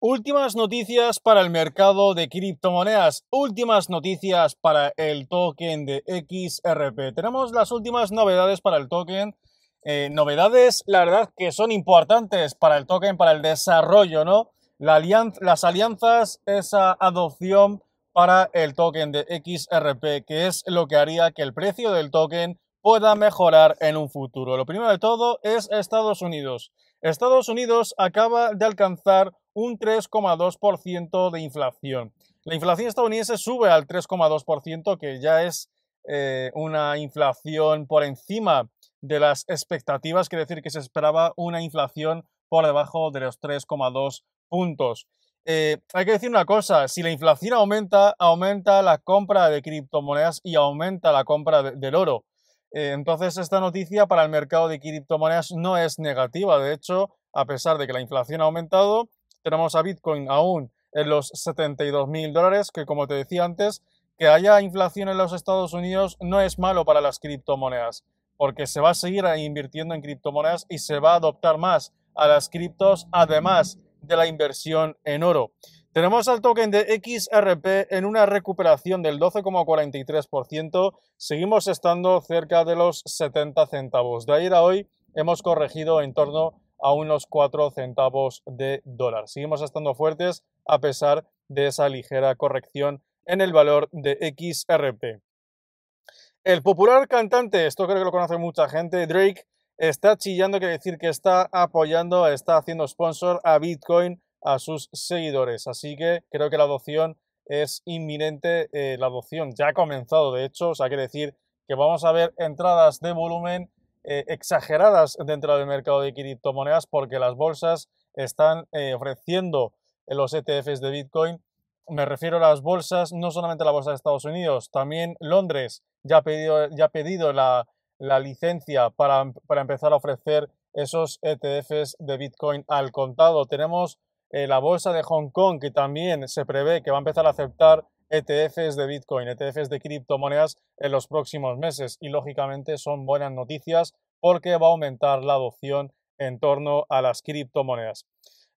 Últimas noticias para el mercado de criptomonedas. Últimas noticias para el token de XRP. Tenemos las últimas novedades para el token. Eh, novedades, la verdad, que son importantes para el token, para el desarrollo, ¿no? las alianzas, esa adopción para el token de XRP, que es lo que haría que el precio del token pueda mejorar en un futuro. Lo primero de todo es Estados Unidos. Estados Unidos acaba de alcanzar un 3,2% de inflación. La inflación estadounidense sube al 3,2%, que ya es eh, una inflación por encima de las expectativas, quiere decir que se esperaba una inflación por debajo de los 3,2 puntos. Eh, hay que decir una cosa, si la inflación aumenta, aumenta la compra de criptomonedas y aumenta la compra del oro. Eh, entonces, esta noticia para el mercado de criptomonedas no es negativa. De hecho, a pesar de que la inflación ha aumentado, tenemos a Bitcoin aún en los 72.000 dólares, que como te decía antes, que haya inflación en los Estados Unidos no es malo para las criptomonedas, porque se va a seguir invirtiendo en criptomonedas y se va a adoptar más a las criptos, además de la inversión en oro. Tenemos al token de XRP en una recuperación del 12,43%, seguimos estando cerca de los 70 centavos. De ayer a hoy hemos corregido en torno a unos 4 centavos de dólar. Seguimos estando fuertes a pesar de esa ligera corrección en el valor de XRP. El popular cantante, esto creo que lo conoce mucha gente, Drake, está chillando, quiere decir que está apoyando, está haciendo sponsor a Bitcoin a sus seguidores. Así que creo que la adopción es inminente, eh, la adopción ya ha comenzado, de hecho, o sea, quiere decir que vamos a ver entradas de volumen eh, exageradas dentro del mercado de criptomonedas porque las bolsas están eh, ofreciendo los ETFs de Bitcoin. Me refiero a las bolsas, no solamente la bolsa de Estados Unidos, también Londres ya ha pedido, ya ha pedido la, licencia para, empezar a ofrecer esos ETFs de Bitcoin al contado. Tenemos eh, la bolsa de Hong Kong que también se prevé que va a empezar a aceptar ETFs de Bitcoin, ETFs de criptomonedas en los próximos meses. Y lógicamente son buenas noticias porque va a aumentar la adopción en torno a las criptomonedas.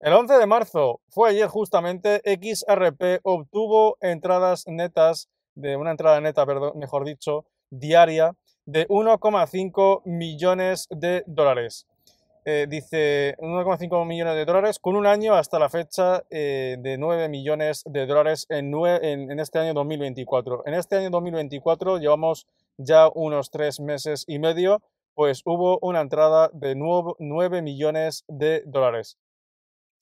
El 11 de marzo fue ayer justamente XRP obtuvo entradas netas de una entrada neta, perdón, mejor dicho, diaria de 1,5 millones de dólares. Eh, dice 1,5 millones de dólares con un año hasta la fecha eh, de 9 millones de dólares en, este año 2024. En este año 2024 este llevamos ya unos tres meses y medio, pues hubo una entrada de 9 millones de dólares.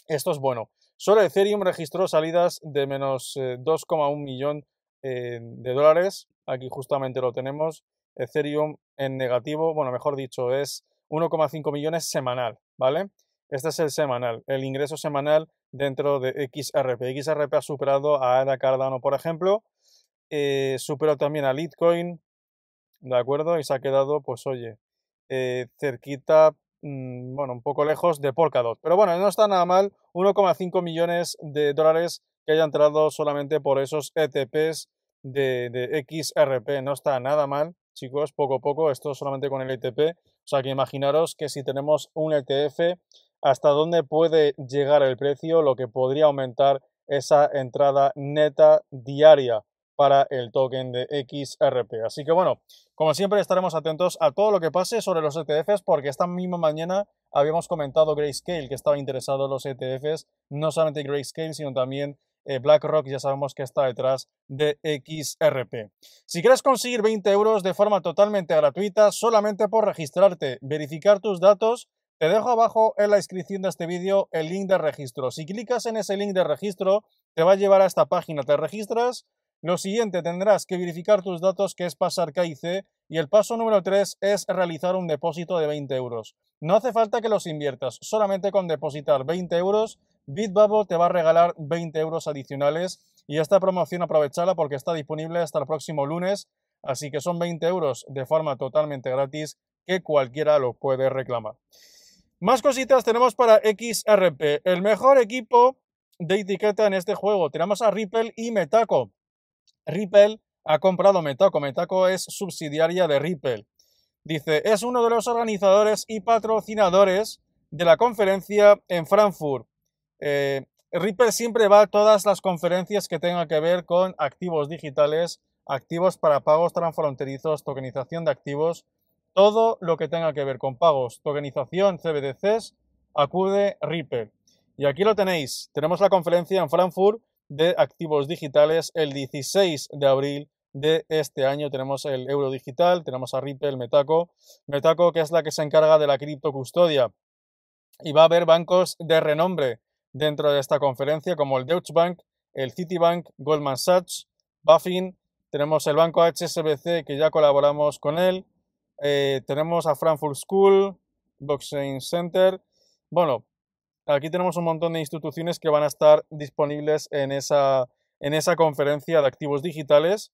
Esto es bueno. Solo Ethereum registró salidas de menos 2,1 eh, millón de dólares. Aquí justamente lo tenemos. Ethereum en negativo, bueno, mejor dicho, es 1,5 millones semanal, ¿vale? Este es el semanal, el ingreso semanal dentro de XRP. XRP ha superado a ADA Cardano, por ejemplo, eh, superó también a Litecoin, ¿de acuerdo? Y se ha quedado, pues oye, eh, cerquita, mm, bueno, un poco lejos de Polkadot. Pero bueno, no está nada mal, 1,5 millones de dólares que haya entrado solamente por esos ETPs de XRP. No está nada mal, chicos, poco a poco, esto solamente con el ETP o sea que imaginaros que si tenemos un ETF, hasta dónde puede llegar el precio, lo que podría aumentar esa entrada neta diaria para el token de XRP. Así que bueno, como siempre estaremos atentos a todo lo que pase sobre los ETFs porque esta misma mañana habíamos comentado Grayscale que estaba interesado en los ETFs, no solamente Grayscale, sino también eh, BlackRock ya sabemos que está detrás de XRP. Si quieres conseguir 20 euros de forma totalmente gratuita, solamente por registrarte, verificar tus datos, te dejo abajo en la descripción de este vídeo el link de registro. Si clicas en ese link de registro, te va a llevar a esta página. Te registras, lo siguiente tendrás que verificar tus datos, que es pasar KIC, y el paso número 3 es realizar un depósito de 20 euros. No hace falta que los inviertas, solamente con depositar 20 euros Bitbubble te va a regalar 20 euros adicionales y esta promoción aprovechala porque está disponible hasta el próximo lunes, así que son 20 euros de forma totalmente gratis que cualquiera lo puede reclamar. Más cositas tenemos para XRP, el mejor equipo de etiqueta en este juego. Tenemos a Ripple y Metaco. Ripple ha comprado Metaco. Metaco es subsidiaria de Ripple. Dice, es uno de los organizadores y patrocinadores de la conferencia en Frankfurt. Eh, Ripper siempre va a todas las conferencias que tengan que ver con activos digitales, activos para pagos transfronterizos, tokenización de activos, todo lo que tenga que ver con pagos, tokenización, CBDCs, acude Ripper. Y aquí lo tenéis. Tenemos la conferencia en Frankfurt de activos digitales el 16 de abril de este año. Tenemos el euro digital, tenemos a Ripple, Metaco. Metaco que es la que se encarga de la criptocustodia. Y va a haber bancos de renombre dentro de esta conferencia, como el Deutsche Bank, el Citibank, Goldman Sachs, Buffin, tenemos el banco HSBC que ya colaboramos con él, eh, tenemos a Frankfurt School, Boxing Center. Bueno, aquí tenemos un montón de instituciones que van a estar disponibles en esa, en esa conferencia de activos digitales.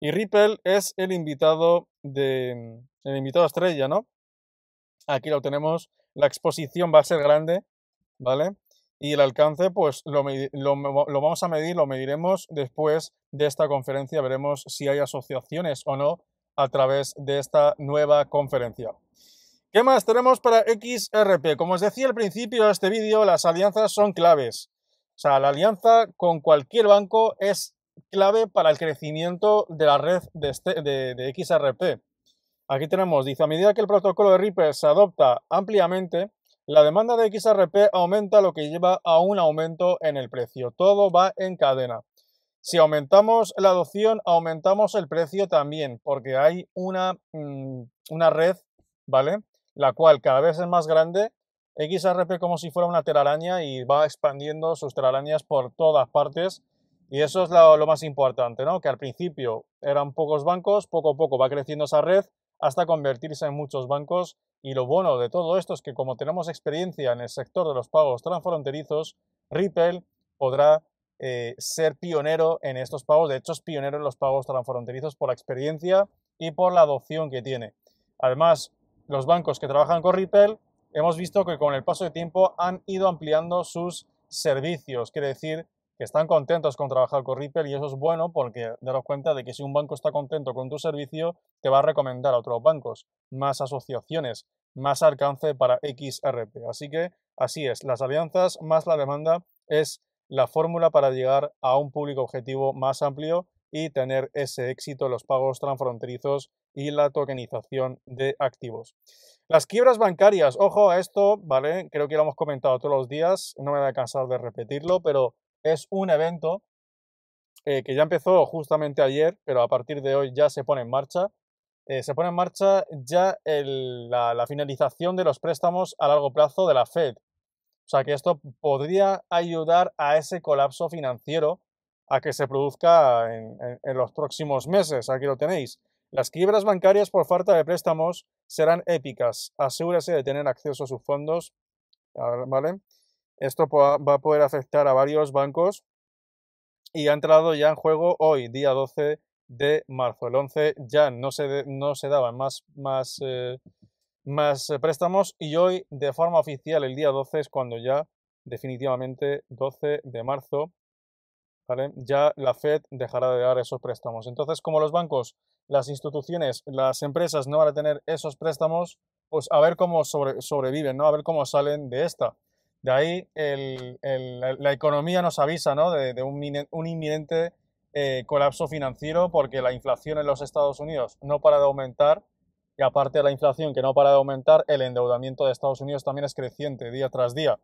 Y Ripple es el invitado de el invitado estrella, ¿no? Aquí lo tenemos. La exposición va a ser grande, ¿vale? y el alcance pues lo, vamos a medir, lo mediremos después de esta conferencia, veremos si hay asociaciones o no a través de esta nueva conferencia. ¿Qué más tenemos para XRP? Como os decía al principio de este vídeo, las alianzas son claves. O sea, la alianza con cualquier banco es clave para el crecimiento de la red de, este, XRP. Aquí tenemos, dice, a medida que el protocolo de Ripple se adopta ampliamente, la demanda de XRP aumenta lo que lleva a un aumento en el precio. Todo va en cadena. Si aumentamos la adopción, aumentamos el precio también, porque hay una, mm, una red, ¿vale? La cual cada vez es más grande. XRP como si fuera una telaraña y va expandiendo sus telarañas por todas partes. Y eso es lo, lo más importante, ¿no? Que al principio eran pocos bancos, poco a poco va creciendo esa red hasta convertirse en muchos bancos y lo bueno de todo esto es que como tenemos experiencia en el sector de los pagos transfronterizos, Ripple podrá eh, ser pionero en estos pagos, de hecho es pionero en los pagos transfronterizos por la experiencia y por la adopción que tiene. Además, los bancos que trabajan con Ripple hemos visto que con el paso de tiempo han ido ampliando sus servicios, quiere decir que están contentos con trabajar con Ripple y eso es bueno porque daros cuenta de que si un banco está contento con tu servicio, te va a recomendar a otros bancos, más asociaciones, más alcance para XRP. Así que así es, las alianzas más la demanda es la fórmula para llegar a un público objetivo más amplio y tener ese éxito en los pagos transfronterizos y la tokenización de activos. Las quiebras bancarias, ojo a esto, ¿vale? Creo que lo hemos comentado todos los días, no me voy a cansar de repetirlo, pero es un evento eh, que ya empezó justamente ayer, pero a partir de hoy ya se pone en marcha. Eh, se pone en marcha ya la, finalización de los préstamos a largo plazo de la Fed. O sea que esto podría ayudar a ese colapso financiero a que se produzca en, los próximos meses. Aquí lo tenéis. Las quiebras bancarias por falta de préstamos serán épicas. Asegúrese de tener acceso a sus fondos. ¿Vale? Esto va a poder afectar a varios bancos y ha entrado ya en juego hoy, día 12 de marzo. El 11 ya no se, no se daban más, más, eh, más eh, préstamos y hoy, de forma oficial, el día 12 es cuando ya definitivamente 12 de marzo ya la Fed dejará de dar esos préstamos. Entonces, como los bancos, las instituciones, las empresas no van a tener esos préstamos, pues a ver cómo sobreviven, ¿no? a ver cómo salen de esta. De ahí la, economía nos avisa ¿no? de, un, inminente eh, colapso financiero porque la inflación en los Estados Unidos no para de aumentar y aparte de la inflación que no para de aumentar, el endeudamiento de Estados Unidos también es creciente día tras día.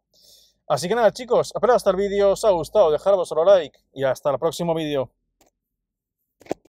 Así que nada chicos, espero que el este vídeo os ha gustado, dejad solo like y hasta el próximo vídeo.